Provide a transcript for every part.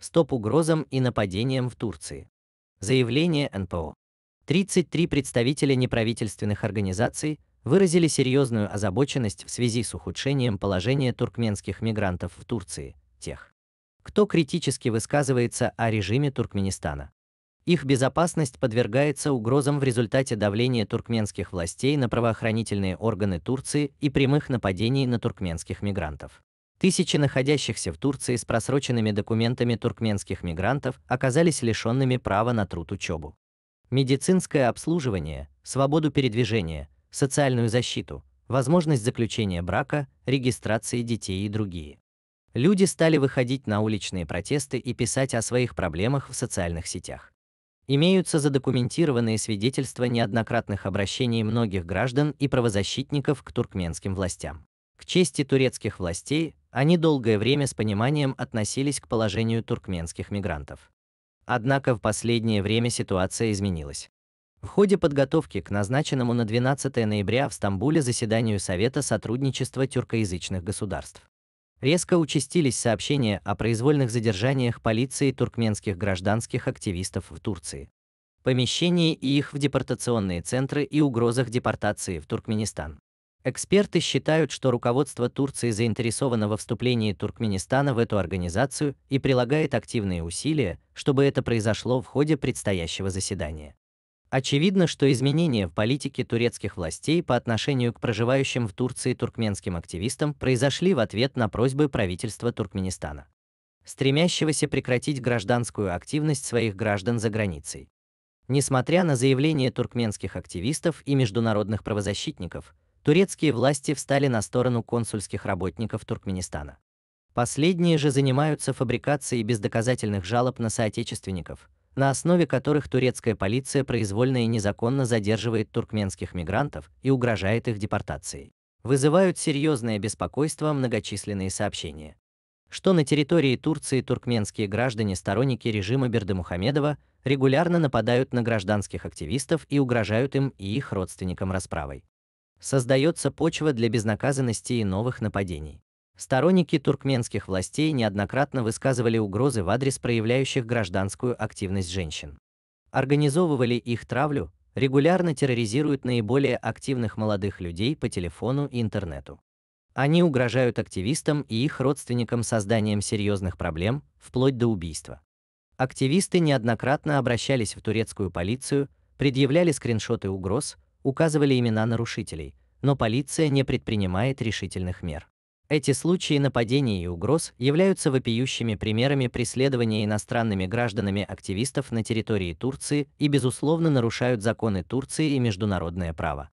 Стоп угрозам и нападениям в Турции. Заявление НПО. 33 представителя неправительственных организаций выразили серьезную озабоченность в связи с ухудшением положения туркменских мигрантов в Турции, тех, кто критически высказывается о режиме Туркменистана. Их безопасность подвергается угрозам в результате давления туркменских властей на правоохранительные органы Турции и прямых нападений на туркменских мигрантов. Тысячи находящихся в Турции с просроченными документами туркменских мигрантов оказались лишенными права на труд учебу. Медицинское обслуживание, свободу передвижения, социальную защиту, возможность заключения брака, регистрации детей и другие. Люди стали выходить на уличные протесты и писать о своих проблемах в социальных сетях. Имеются задокументированные свидетельства неоднократных обращений многих граждан и правозащитников к туркменским властям. К чести турецких властей, они долгое время с пониманием относились к положению туркменских мигрантов. Однако в последнее время ситуация изменилась. В ходе подготовки к назначенному на 12 ноября в Стамбуле заседанию Совета сотрудничества тюркоязычных государств резко участились сообщения о произвольных задержаниях полиции туркменских гражданских активистов в Турции, помещении их в депортационные центры и угрозах депортации в Туркменистан. Эксперты считают, что руководство Турции заинтересовано во вступлении Туркменистана в эту организацию и прилагает активные усилия, чтобы это произошло в ходе предстоящего заседания. Очевидно, что изменения в политике турецких властей по отношению к проживающим в Турции туркменским активистам произошли в ответ на просьбы правительства Туркменистана, стремящегося прекратить гражданскую активность своих граждан за границей. Несмотря на заявления туркменских активистов и международных правозащитников, турецкие власти встали на сторону консульских работников Туркменистана. Последние же занимаются фабрикацией бездоказательных жалоб на соотечественников, на основе которых турецкая полиция произвольно и незаконно задерживает туркменских мигрантов и угрожает их депортацией. Вызывают серьезное беспокойство многочисленные сообщения, что на территории Турции туркменские граждане, сторонники режима Бердымухамедова, регулярно нападают на гражданских активистов и угрожают им и их родственникам расправой. Создается почва для безнаказанности и новых нападений. Сторонники туркменских властей неоднократно высказывали угрозы в адрес проявляющих гражданскую активность женщин. Организовывали их травлю, регулярно терроризируют наиболее активных молодых людей по телефону и интернету. Они угрожают активистам и их родственникам созданием серьезных проблем, вплоть до убийства. Активисты неоднократно обращались в турецкую полицию, предъявляли скриншоты угроз, указывали имена нарушителей, но полиция не предпринимает решительных мер. Эти случаи нападений и угроз являются вопиющими примерами преследования иностранными гражданами активистов на территории Турции и, безусловно, нарушают законы Турции и международное право.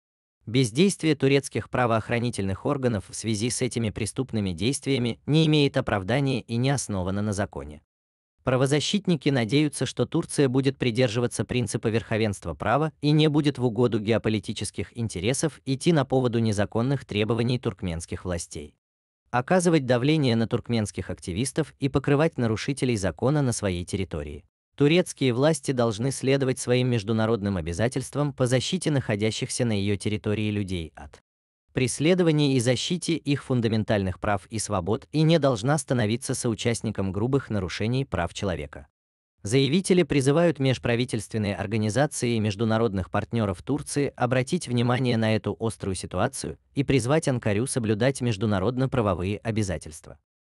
Бездействие турецких правоохранительных органов в связи с этими преступными действиями не имеет оправдания и не основано на законе. Правозащитники надеются, что Турция будет придерживаться принципа верховенства права и не будет в угоду геополитических интересов идти на поводу незаконных требований туркменских властей. Оказывать давление на туркменских активистов и покрывать нарушителей закона на своей территории. Турецкие власти должны следовать своим международным обязательствам по защите находящихся на ее территории людей от преследовании и защите их фундаментальных прав и свобод и не должна становиться соучастником грубых нарушений прав человека. Заявители призывают межправительственные организации и международных партнеров Турции обратить внимание на эту острую ситуацию и призвать Анкарю соблюдать международно-правовые обязательства.